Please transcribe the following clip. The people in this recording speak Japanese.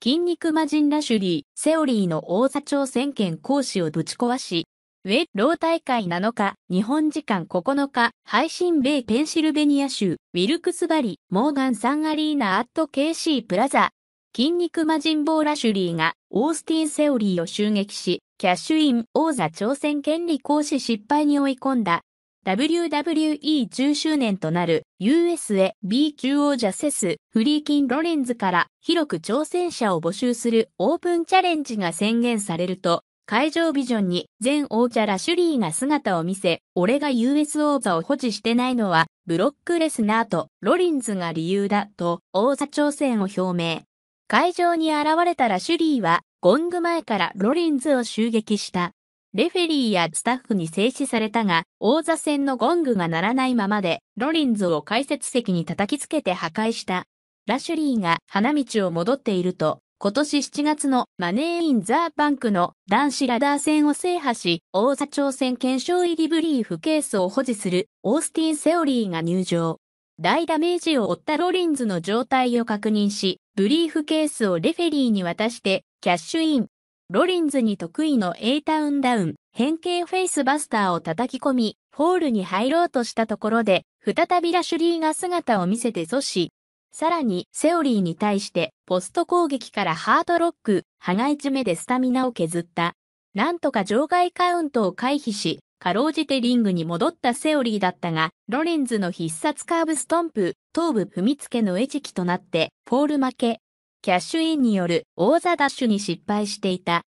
筋肉魔人ラシュリー、セオリーの王座挑戦権講師をぶち壊し、ウェロー大会7日、日本時間9日、配信米ペンシルベニア州、ウィルクスバリ、モーガンサンアリーナアット KC プラザ、筋肉魔人ボーラシュリーが、オースティンセオリーを襲撃し、キャッシュイン王座挑戦権利行使失敗に追い込んだ。WWE 10周年となる USA B 級王者セス・フリーキン・ロレンズから広く挑戦者を募集するオープンチャレンジが宣言されると、会場ビジョンに全王者ラシュリーが姿を見せ、俺が US 王座を保持してないのは、ブロックレスナーとロリンズが理由だと王座挑戦を表明。会場に現れたラシュリーは、ゴング前からロリンズを襲撃した。レフェリーやスタッフに制止されたが、王座戦のゴングが鳴らないままで、ロリンズを解説席に叩きつけて破壊した。ラシュリーが花道を戻っていると、今年7月のマネーインザバンクの男子ラダー戦を制覇し、王座挑戦検証入りブリーフケースを保持するオースティン・セオリーが入場。大ダメージを負ったロリンズの状態を確認し、ブリーフケースをレフェリーに渡して、キャッシュイン。ロリンズに得意の A タウンダウン、変形フェイスバスターを叩き込み、ホールに入ろうとしたところで、再びラシュリーが姿を見せて阻止。さらに、セオリーに対して、ポスト攻撃からハードロック、羽がいじめでスタミナを削った。なんとか場外カウントを回避し、かろうじてリングに戻ったセオリーだったが、ロリンズの必殺カーブストンプ、頭部踏みつけの餌食となって、フォール負け。キャッシュインによる大座ダッシュに失敗していた。